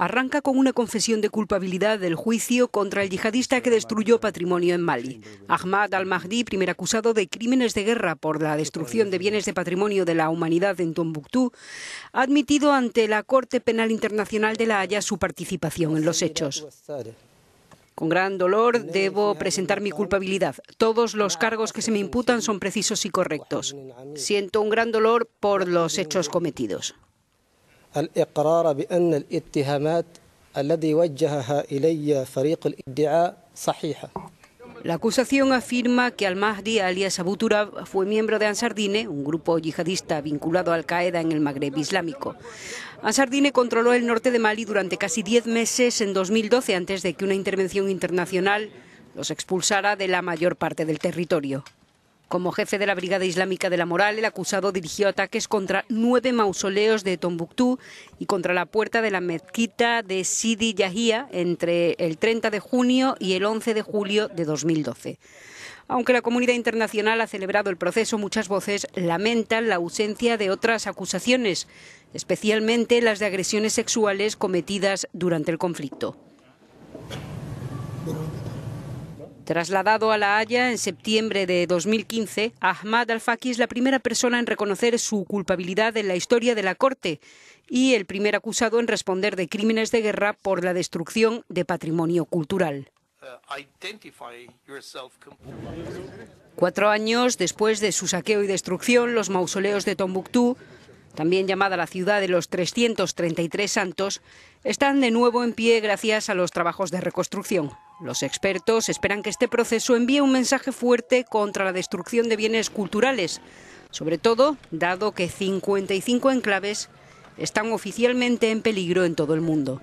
arranca con una confesión de culpabilidad del juicio contra el yihadista que destruyó patrimonio en Mali. Ahmad al-Mahdi, primer acusado de crímenes de guerra por la destrucción de bienes de patrimonio de la humanidad en Tombuctú, ha admitido ante la Corte Penal Internacional de La Haya su participación en los hechos. Con gran dolor debo presentar mi culpabilidad. Todos los cargos que se me imputan son precisos y correctos. Siento un gran dolor por los hechos cometidos. La acusación afirma que al-Mahdi, alias Abuturab, fue miembro de Ansardine, un grupo yihadista vinculado a Al-Qaeda en el Magreb Islámico. Ansardine controló el norte de Mali durante casi 10 meses en 2012, antes de que una intervención internacional los expulsara de la mayor parte del territorio. Como jefe de la Brigada Islámica de la Moral, el acusado dirigió ataques contra nueve mausoleos de Tombuctú y contra la puerta de la mezquita de Sidi Yahía entre el 30 de junio y el 11 de julio de 2012. Aunque la comunidad internacional ha celebrado el proceso, muchas voces lamentan la ausencia de otras acusaciones, especialmente las de agresiones sexuales cometidas durante el conflicto. Trasladado a La Haya en septiembre de 2015, Ahmad al-Faqi es la primera persona en reconocer su culpabilidad en la historia de la Corte y el primer acusado en responder de crímenes de guerra por la destrucción de patrimonio cultural. Uh, Cuatro años después de su saqueo y destrucción, los mausoleos de Tombuctú, también llamada la ciudad de los 333 santos, están de nuevo en pie gracias a los trabajos de reconstrucción. Los expertos esperan que este proceso envíe un mensaje fuerte contra la destrucción de bienes culturales, sobre todo dado que 55 enclaves están oficialmente en peligro en todo el mundo.